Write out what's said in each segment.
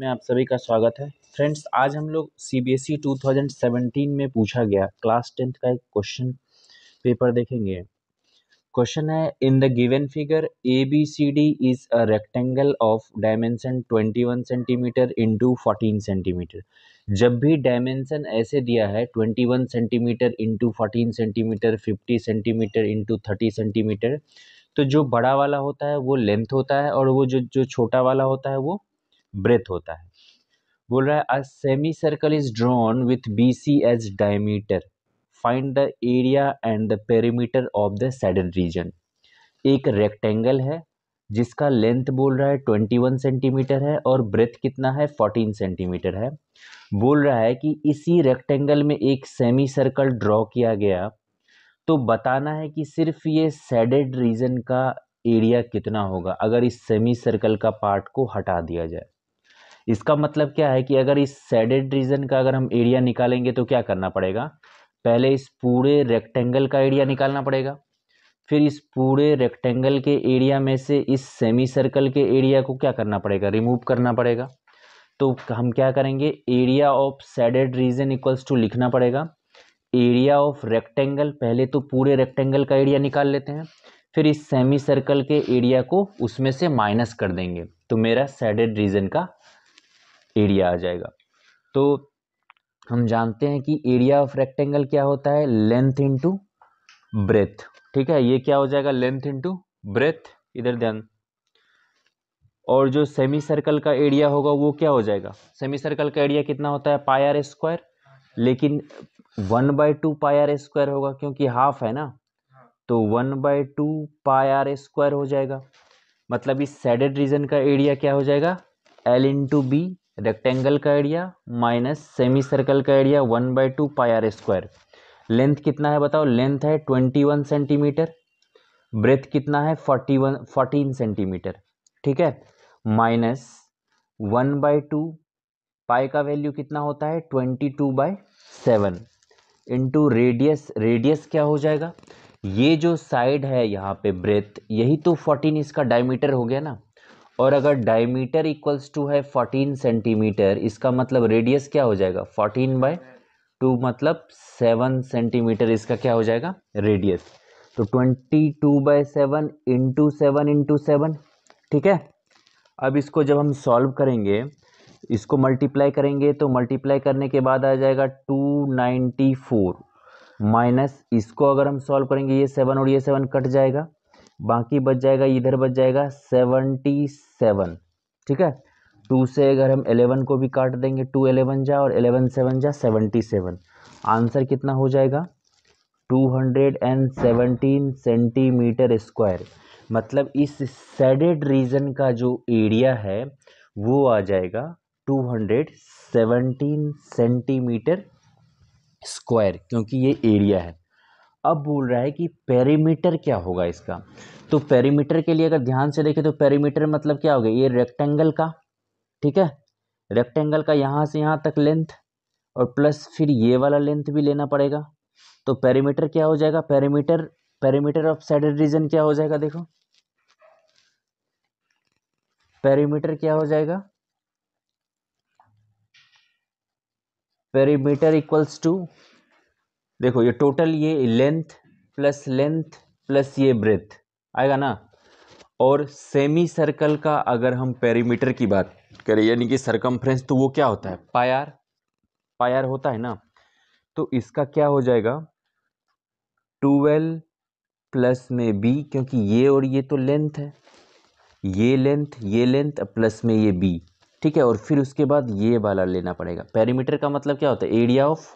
में आप सभी का स्वागत है फ्रेंड्स आज हम लोग C B S E two thousand seventeen में पूछा गया क्लास टेंथ का एक क्वेश्चन पेपर देखेंगे क्वेश्चन है in the given figure A B C D is a rectangle of dimension twenty one centimetre into fourteen centimetre जब भी dimension ऐसे दिया है twenty one centimetre into fourteen centimetre fifty centimetre into thirty centimetre तो जो बड़ा वाला होता है वो लेंथ होता है और वो जो जो छोटा वाला होता है वो ब्रेथ होता है बोल रहा है a semi circle is drawn with B C as diameter find the area and the perimeter of the shaded region एक रेक्टेंगल है जिसका लेंथ बोल रहा है ट्वेंटी वन सेंटीमीटर है और ब्रेथ कितना है फोर्टीन सेंटीमीटर है बोल रहा है कि इसी रेक्टेंगल में एक सेमी सर्कल ड्रॉ किया गया तो बताना है कि सिर्फ ये सैडेड रीजन का एरिया कितना होगा अगर इस सेमी सर्कल का पार्ट को हटा दिया जाए इसका मतलब क्या है कि अगर इस सेडेड रीजन का अगर हम एरिया निकालेंगे तो क्या करना पड़ेगा पहले इस पूरे रेक्टेंगल का एरिया निकालना पड़ेगा फिर इस पूरे रेक्टेंगल के एरिया में से इस सेमी सर्कल के एरिया को क्या करना पड़ेगा रिमूव करना पड़ेगा तो हम क्या करेंगे area of shaded region equals to लिखना पड़ेगा एरिया ऑफ रेक्टेंगल पहले तो पूरे रेक्टेंगल का एरिया निकाल लेते हैं फिर इस सेमी सर्कल के एरिया को उसमें से माइनस कर देंगे तो मेरा सेडेड रीजन का एरिया आ जाएगा तो हम जानते हैं कि एरिया ऑफ रेक्टेंगल क्या होता है लेंथ इनटू ब्रेथ ठीक है ये क्या हो जाएगा लेंथ इनटू ब्रेथ इधर ध्यान और जो सेमी सर्कल का एरिया होगा वो क्या हो जाएगा सेमी सर्कल का एरिया कितना होता है पाई आर स्क्वायर लेकिन one by two pi r square होगा क्योंकि हाफ है ना तो one by two pi r square हो जाएगा मतलब इस सैडेड रीजन का एरिया क्या हो जाएगा एल इंटू बी रेक्टेंगल का एरिया माइनस सेमी सर्कल का area one by two pi r square length कितना है बताओ लेंथ है ट्वेंटी वन सेंटीमीटर ब्रेथ कितना है फोर्टी वन फोर्टीन सेंटीमीटर ठीक है minus one by two pi का वैल्यू कितना होता है twenty two by seven into radius radius क्या हो जाएगा ये जो साइड है यहाँ पे ब्रेथ यही तो फोर्टीन इसका डायमीटर हो गया ना और अगर डायमीटर इक्वल्स टू है फोर्टीन सेंटीमीटर इसका मतलब रेडियस क्या हो जाएगा फोर्टीन बाय टू मतलब सेवन सेंटीमीटर इसका क्या हो जाएगा रेडियस तो twenty two by seven into seven into seven ठीक है अब इसको जब हम सॉल्व करेंगे इसको मल्टीप्लाई करेंगे तो मल्टीप्लाई करने के बाद आ जाएगा टू नाइन्टी फोर माइनस इसको अगर हम सॉल्व करेंगे ये सेवन और ये सेवन कट जाएगा बाकी बच जाएगा इधर बच जाएगा सेवनटी सेवन ठीक है टू से अगर हम एलेवन को भी काट देंगे टू एलेवन जा और एलेवन सेवन जा सेवनटी सेवन आंसर कितना हो जाएगा two hundred and seventeen centimetre square मतलब इस सेडेड रीजन का जो एरिया है वो आ जाएगा two hundred seventeen centimetre square क्योंकि ये एरिया है अब बोल रहा है कि पेरीमीटर क्या होगा इसका तो पेरीमीटर के लिए अगर ध्यान से देखें तो पेरीमीटर मतलब क्या होगा ये रेक्टेंगल का ठीक है रेक्टेंगल का यहाँ से यहाँ तक लेंथ और प्लस फिर ये वाला लेंथ भी लेना पड़ेगा तो पेरीमीटर क्या हो जाएगा perimeter perimeter of side region क्या हो जाएगा देखो पेरीमीटर क्या हो जाएगा पेरीमीटर इक्वल्स टू देखो ये टोटल ये लेंथ प्लस लेंथ प्लस ये ब्रेथ आएगा ना और सेमी सर्कल का अगर हम पेरीमीटर की बात करें यानी कि सरकमफ्रेंस तो वो क्या होता है पायर पायर होता है ना तो इसका क्या हो जाएगा टूवेल्व प्लस में बी क्योंकि ये और ये तो लेंथ है ये लेंथ ये लेंथ प्लस में ये बी ठीक है और फिर उसके बाद ये वाला लेना पड़ेगा पेरीमीटर का मतलब क्या होता है area of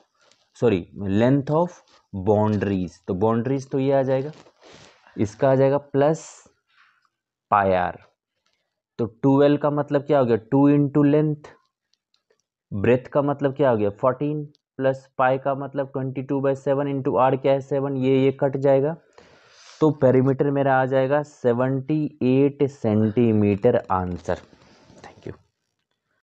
sorry length of boundaries तो बाउंड्रीज तो ये आ जाएगा इसका आ जाएगा प्लस पाई आर तो एल का मतलब क्या हो गया टू इंटू लेंथ ब्रेथ का मतलब क्या हो गया फोर्टीन प्लस पाई का मतलब twenty two by seven into r क्या है सेवन ये ये कट जाएगा तो पेरीमीटर मेरा आ जाएगा सेवेंटी एट सेंटीमीटर आंसर